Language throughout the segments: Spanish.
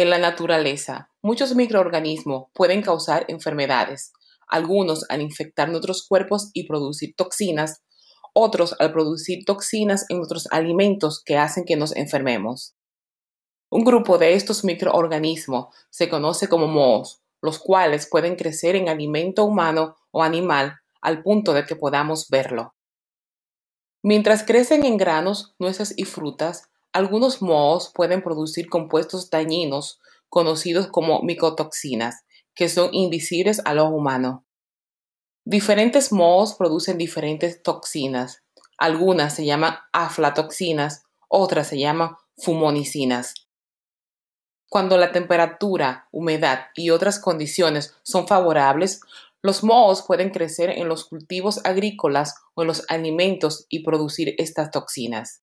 En la naturaleza, muchos microorganismos pueden causar enfermedades, algunos al infectar nuestros cuerpos y producir toxinas, otros al producir toxinas en nuestros alimentos que hacen que nos enfermemos. Un grupo de estos microorganismos se conoce como mohos, los cuales pueden crecer en alimento humano o animal al punto de que podamos verlo. Mientras crecen en granos, nueces y frutas, algunos mohos pueden producir compuestos dañinos conocidos como micotoxinas, que son invisibles al ojo humano. Diferentes mohos producen diferentes toxinas. Algunas se llaman aflatoxinas, otras se llaman fumonicinas. Cuando la temperatura, humedad y otras condiciones son favorables, los mohos pueden crecer en los cultivos agrícolas o en los alimentos y producir estas toxinas.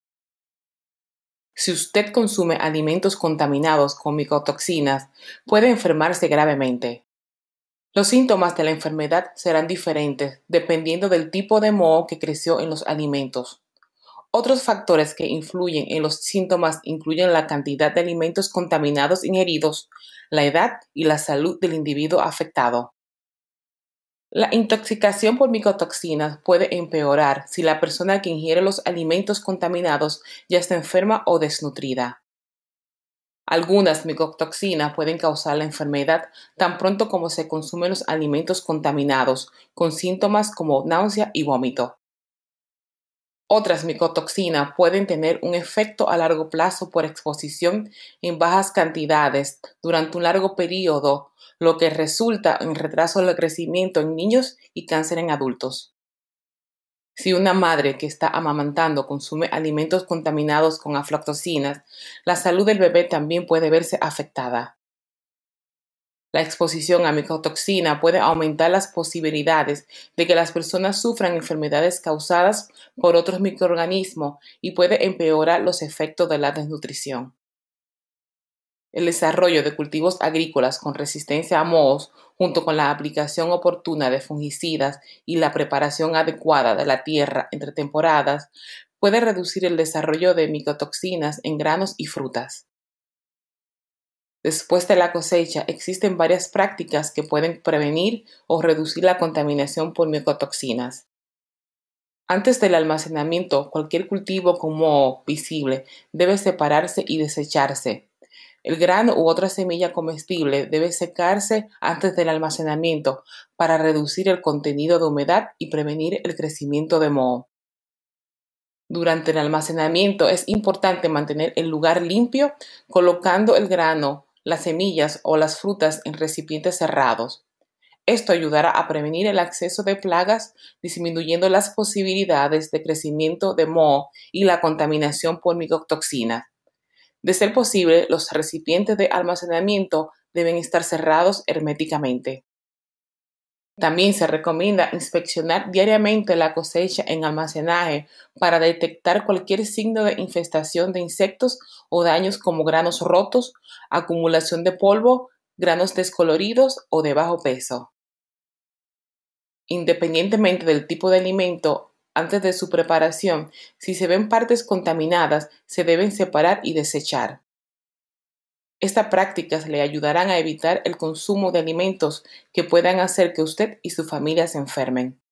Si usted consume alimentos contaminados con micotoxinas, puede enfermarse gravemente. Los síntomas de la enfermedad serán diferentes dependiendo del tipo de moho que creció en los alimentos. Otros factores que influyen en los síntomas incluyen la cantidad de alimentos contaminados ingeridos, la edad y la salud del individuo afectado. La intoxicación por micotoxinas puede empeorar si la persona que ingiere los alimentos contaminados ya está enferma o desnutrida. Algunas micotoxinas pueden causar la enfermedad tan pronto como se consumen los alimentos contaminados, con síntomas como náusea y vómito. Otras micotoxinas pueden tener un efecto a largo plazo por exposición en bajas cantidades durante un largo periodo lo que resulta en retraso del crecimiento en niños y cáncer en adultos. Si una madre que está amamantando consume alimentos contaminados con aflatoxinas, la salud del bebé también puede verse afectada. La exposición a micotoxina puede aumentar las posibilidades de que las personas sufran enfermedades causadas por otros microorganismos y puede empeorar los efectos de la desnutrición el desarrollo de cultivos agrícolas con resistencia a mohos, junto con la aplicación oportuna de fungicidas y la preparación adecuada de la tierra entre temporadas, puede reducir el desarrollo de micotoxinas en granos y frutas. Después de la cosecha existen varias prácticas que pueden prevenir o reducir la contaminación por micotoxinas. Antes del almacenamiento, cualquier cultivo como visible debe separarse y desecharse. El grano u otra semilla comestible debe secarse antes del almacenamiento para reducir el contenido de humedad y prevenir el crecimiento de moho. Durante el almacenamiento es importante mantener el lugar limpio colocando el grano, las semillas o las frutas en recipientes cerrados. Esto ayudará a prevenir el acceso de plagas, disminuyendo las posibilidades de crecimiento de moho y la contaminación por micotoxinas. De ser posible, los recipientes de almacenamiento deben estar cerrados herméticamente. También se recomienda inspeccionar diariamente la cosecha en almacenaje para detectar cualquier signo de infestación de insectos o daños como granos rotos, acumulación de polvo, granos descoloridos o de bajo peso. Independientemente del tipo de alimento, antes de su preparación. Si se ven partes contaminadas, se deben separar y desechar. Estas prácticas le ayudarán a evitar el consumo de alimentos que puedan hacer que usted y su familia se enfermen.